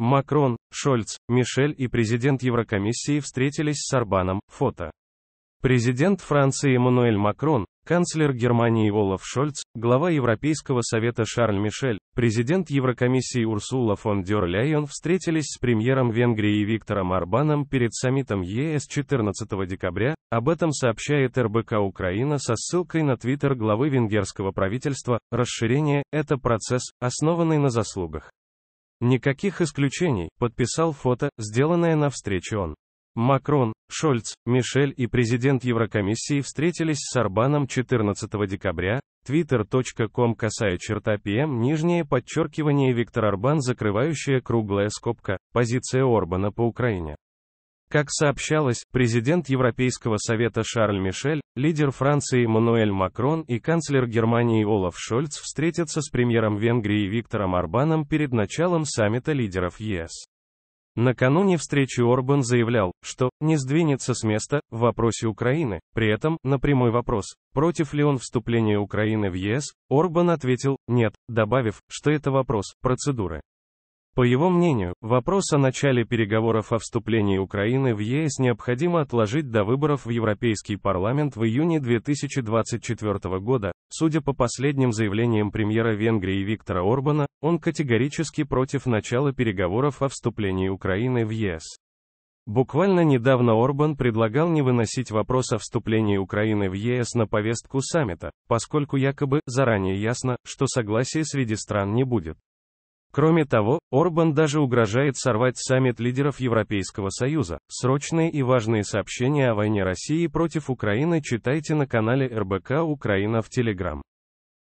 Макрон, Шольц, Мишель и президент Еврокомиссии встретились с Арбаном. Фото. Президент Франции Эммануэль Макрон, канцлер Германии Олаф Шольц, глава Европейского совета Шарль Мишель, президент Еврокомиссии Урсула фон дер Ляйон встретились с премьером Венгрии Виктором Арбаном перед саммитом ЕС 14 декабря, об этом сообщает РБК Украина со ссылкой на твиттер главы венгерского правительства, расширение – это процесс, основанный на заслугах. Никаких исключений, подписал фото, сделанное на встрече он. Макрон, Шольц, Мишель и президент Еврокомиссии встретились с Арбаном 14 декабря, twitter.com касая черта ПМ эм, нижнее подчеркивание Виктор Арбан закрывающая круглая скобка, позиция Орбана по Украине. Как сообщалось, президент Европейского совета Шарль Мишель, лидер Франции Мануэль Макрон и канцлер Германии Олаф Шольц встретятся с премьером Венгрии Виктором Орбаном перед началом саммита лидеров ЕС. Накануне встречи Орбан заявлял, что «не сдвинется с места» в вопросе Украины. При этом, на прямой вопрос, против ли он вступления Украины в ЕС, Орбан ответил «нет», добавив, что это вопрос процедуры. По его мнению, вопрос о начале переговоров о вступлении Украины в ЕС необходимо отложить до выборов в Европейский парламент в июне 2024 года. Судя по последним заявлениям премьера Венгрии Виктора Орбана, он категорически против начала переговоров о вступлении Украины в ЕС. Буквально недавно Орбан предлагал не выносить вопрос о вступлении Украины в ЕС на повестку саммита, поскольку якобы заранее ясно, что согласия среди стран не будет. Кроме того, Орбан даже угрожает сорвать саммит лидеров Европейского Союза. Срочные и важные сообщения о войне России против Украины читайте на канале РБК Украина в Телеграм.